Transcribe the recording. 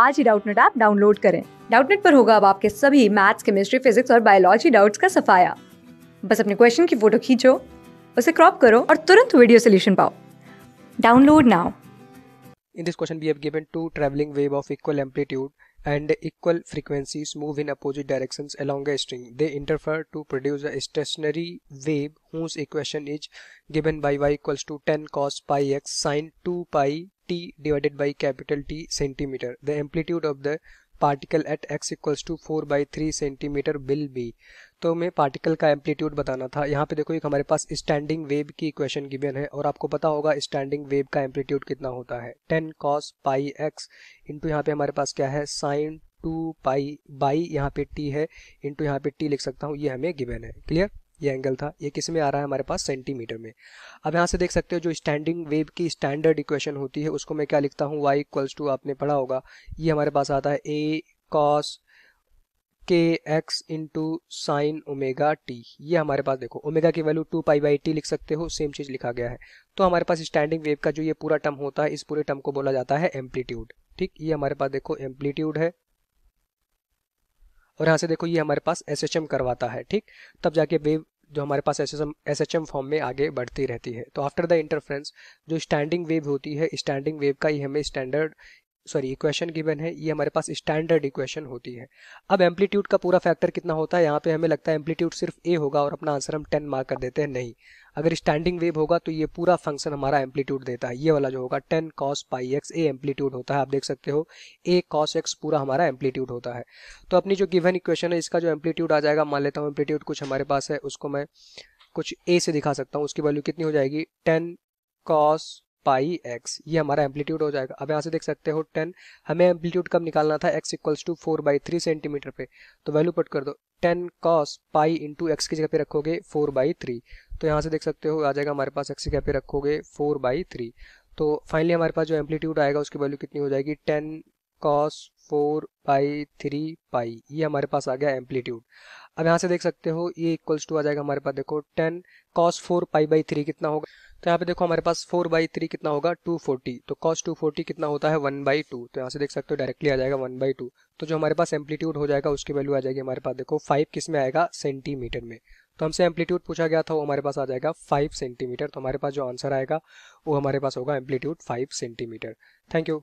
आज ही Doubtnut app download करें डाउटनेट पर होगा अब आपके सभी मैथ्स केमिस्ट्री फिजिक्स और बायोलॉजी डाउट्स का सफाया बस अपने क्वेश्चन की फोटो खींचो उसे क्रॉप करो और तुरंत वीडियो सोल्यूशन पाओ download now In this question, we have given two traveling wave of equal amplitude and equal frequencies move in opposite directions along a string. They interfere to produce a stationary wave whose equation is given by y equals to 10 cos pi x sine 2 pi t divided by capital T centimeter. The amplitude of the particle at x equals to four by three centimetre will be तो मैं particle का amplitude बताना था यहाँ पे देखो एक हमारे पास स्टैंडिंग वेव की इक्वेशन गिवन है और आपको पता होगा स्टैंडिंग वेव का एम्पलीट्यूड कितना होता है ten cos pi x into यहाँ पे हमारे पास क्या है साइन टू पाई बाई यहाँ पे टी है इंटू यहाँ पे टी लिख सकता हूँ ये हमें गिवन है क्लियर ये एंगल था ये किस में आ रहा है हमारे पास सेंटीमीटर में अब यहाँ से देख सकते हो जो स्टैंडिंग वेव की स्टैंडर्ड इक्वेशन होती है उसको मैं क्या लिखता हूँ वाई इक्वल्स टू आपने पढ़ा होगा ये हमारे पास आता है A cos K x into sine omega t ये हमारे पास देखो ओमेगा की value two pi by T लिख सकते हो सेम चीज़ लिखा गया है तो हमारे पास स्टैंडिंग वेव का जो ये पूरा टर्म होता है इस पूरे टर्म को बोला जाता है एम्पलीट्यूड ठीक ये हमारे पास देखो एम्पलीट्यूड है और यहाँ से देखो ये हमारे पास एस एच एम करवाता है ठीक तब जाके वेव जो हमारे पास S S H M form में आगे बढ़ती रहती है तो आफ्टर द इंटरफ्रेंस जो स्टैंडिंग वेव होती है स्टैंडिंग वेव का ही हमें स्टैंडर्ड सॉरी इक्वेशन गिवन है ये हमारे पास स्टैंडर्ड इक्वेशन होती है अब एम्पलीट्यूड का पूरा फैक्टर कितना होता है यहाँ पे हमें लगता है एम्पलीट्यूड सिर्फ ए होगा और अपना आंसर हम टेन मार्क कर देते हैं नहीं अगर स्टैंडिंग वेव होगा तो ये पूरा फंक्शन हमारा एम्पलीट्यूड देता है ये वाला जो होगा ten cos pi x A amplitude होता है आप देख सकते हो ए कॉस एक्स पूरा हमारा एम्पलीट्यूड होता है तो अपनी जो गिवन इक्वेशन है इसका जो एम्पलीट्यूड आ जाएगा मान लेता हूँ एम्पलीट्यूड कुछ हमारे पास है उसको मैं कुछ ए से दिखा सकता हूँ उसकी वैल्यू कितनी हो जाएगी टेन कॉस पाई एक्स ये हमारा एम्पलीट्यूड हो जाएगा अब यहाँ से देख सकते हो टेन हमें एम्पलीट्यूड कब निकालना था x equals to four by three centimetre पे तो वैल्यू पुट कर दो ten cos pi into x की जगह पे रखोगे फोर बाई थ्री तो यहाँ से देख सकते हो आ जाएगा हमारे पास एक्स की जगह पे रखोगे फोर बाई थ्री तो फाइनली हमारे पास जो एम्पलीट्यूड आएगा उसकी वैल्यू कितनी हो जाएगी ten cos four pi three pi ये हमारे पास आ गया एम्पलीट्यूड अब यहाँ से देख सकते हो ये इक्वल्स टू आ जाएगा हमारे पास देखो ten cos four pi by three कितना होगा तो यहाँ पे देखो हमारे पास फोर बाई थ्री कितना होगा टू फोर्टी तो कॉस टू फोर्टी कितना होता है वन बाई टू तो यहाँ से देख सकते हो डायरेक्टली आ जाएगा वन बाई टू तो जो हमारे पास एम्पलीट्यूड हो जाएगा उसकी वैल्यू आ जाएगी हमारे पास देखो फाइव किस में आएगा सेंटीमीटर में तो हमसे एम्पलीट्यूड पूछा गया था वो हमारे पास आ जाएगा फाइव सेंटीमीटर तो हमारे पास जो आंसर आएगा वो हमारे पास होगा amplitude five centimetre thank you